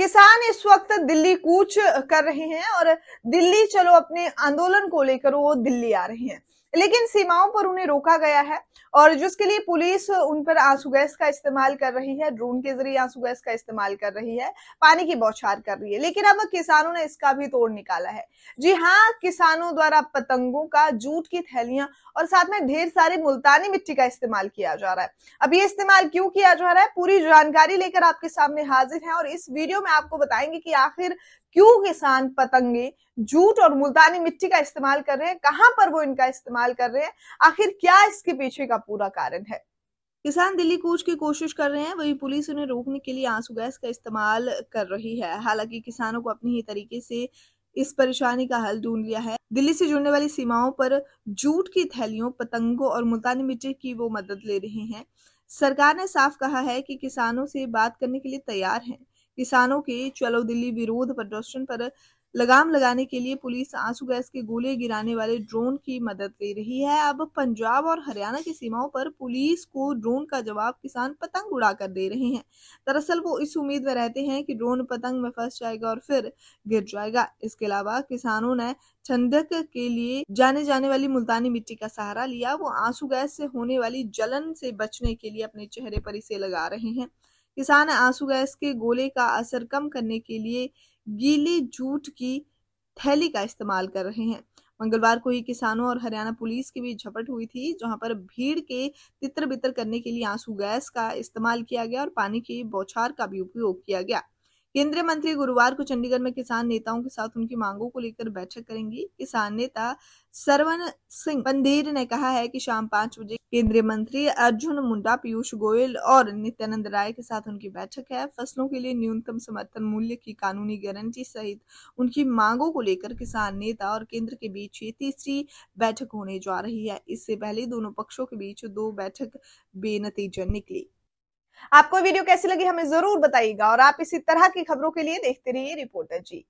किसान इस वक्त दिल्ली कूच कर रहे हैं और दिल्ली चलो अपने आंदोलन को लेकर वो दिल्ली आ रहे हैं लेकिन सीमाओं पर उन्हें रोका गया है और जिसके लिए पुलिस उन पर आंसू गैस का इस्तेमाल कर रही है ड्रोन के जरिए आंसू गैस का इस्तेमाल कर रही है पानी की बौछार कर रही है लेकिन अब किसानों ने इसका भी तोड़ निकाला है जी हाँ किसानों द्वारा पतंगों का जूट की थैलियां और साथ में ढेर सारी मुल्तानी मिट्टी का इस्तेमाल किया जा रहा है अब ये इस्तेमाल क्यों किया जा रहा है पूरी जानकारी लेकर आपके सामने हाजिर है और इस वीडियो में आपको बताएंगे कि आखिर क्यों किसान पतंगे जूट और मुल्तानी मिट्टी का इस्तेमाल कर रहे हैं कहां पर वो इनका इस्तेमाल कर रहे हैं आखिर क्या इसके पीछे का पूरा कारण है किसान दिल्ली कूच की कोशिश कर रहे हैं वही पुलिस उन्हें रोकने के लिए आंसू गैस का इस्तेमाल कर रही है हालांकि किसानों को अपने ही तरीके से इस परेशानी का हल ढूंढ लिया है दिल्ली से जुड़ने वाली सीमाओं पर जूट की थैलियों पतंगों और मुल्तानी मिट्टी की वो मदद ले रहे हैं सरकार ने साफ कहा है कि किसानों से बात करने के लिए तैयार हैं किसानों के चलो दिल्ली विरोध प्रदर्शन पर लगाम लगाने के लिए पुलिस आंसू गैस के गोले गिराने वाले ड्रोन की मदद ले रही है अब पंजाब और हरियाणा की सीमाओं पर पुलिस को ड्रोन का जवाब किसान पतंग उड़ा कर दे रहे हैं दरअसल वो इस उम्मीद में रहते हैं कि ड्रोन पतंग में फंस जाएगा और फिर गिर जाएगा इसके अलावा किसानों ने छंदक के लिए जाने जाने वाली मुल्तानी मिट्टी का सहारा लिया वो आंसू गैस से होने वाली जलन से बचने के लिए अपने चेहरे पर इसे लगा रहे हैं किसान आंसू गैस के गोले का असर कम करने के लिए गीली जूट की थैली का इस्तेमाल कर रहे हैं मंगलवार को ही किसानों और हरियाणा पुलिस के बीच झपट हुई थी जहां पर भीड़ के तितर बितर करने के लिए आंसू गैस का इस्तेमाल किया गया और पानी के बौछार का भी उपयोग किया गया केंद्रीय मंत्री गुरुवार को चंडीगढ़ में किसान नेताओं के साथ उनकी मांगों को लेकर बैठक करेंगी किसान नेता सरवन सिंह पंधेर ने कहा है कि शाम पांच बजे केंद्रीय मंत्री अर्जुन मुंडा पीयूष गोयल और नित्यानंद राय के साथ उनकी बैठक है फसलों के लिए न्यूनतम समर्थन मूल्य की कानूनी गारंटी सहित उनकी मांगों को लेकर किसान नेता और केंद्र के बीच ये तीसरी बैठक होने जा रही है इससे पहले दोनों पक्षों के बीच दो बैठक बेनतीजा निकली आपको वीडियो कैसी लगी हमें जरूर बताइएगा और आप इसी तरह की खबरों के लिए देखते रहिए रिपोर्टर जी